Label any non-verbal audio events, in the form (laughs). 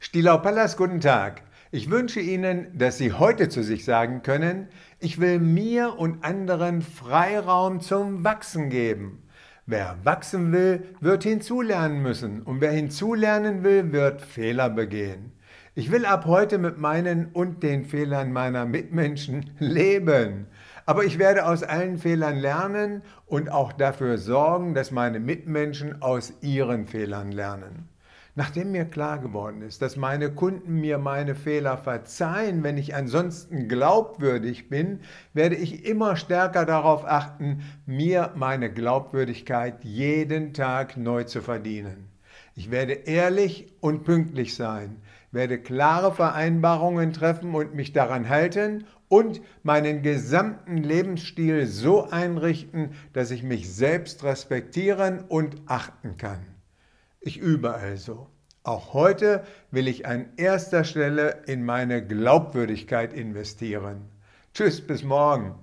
Stilau Pallas, guten Tag. Ich wünsche Ihnen, dass Sie heute zu sich sagen können, ich will mir und anderen Freiraum zum Wachsen geben. Wer wachsen will, wird hinzulernen müssen und wer hinzulernen will, wird Fehler begehen. Ich will ab heute mit meinen und den Fehlern meiner Mitmenschen (laughs) leben. Aber ich werde aus allen Fehlern lernen und auch dafür sorgen, dass meine Mitmenschen aus ihren Fehlern lernen. Nachdem mir klar geworden ist, dass meine Kunden mir meine Fehler verzeihen, wenn ich ansonsten glaubwürdig bin, werde ich immer stärker darauf achten, mir meine Glaubwürdigkeit jeden Tag neu zu verdienen. Ich werde ehrlich und pünktlich sein, werde klare Vereinbarungen treffen und mich daran halten und meinen gesamten Lebensstil so einrichten, dass ich mich selbst respektieren und achten kann. Ich übe also. Auch heute will ich an erster Stelle in meine Glaubwürdigkeit investieren. Tschüss, bis morgen.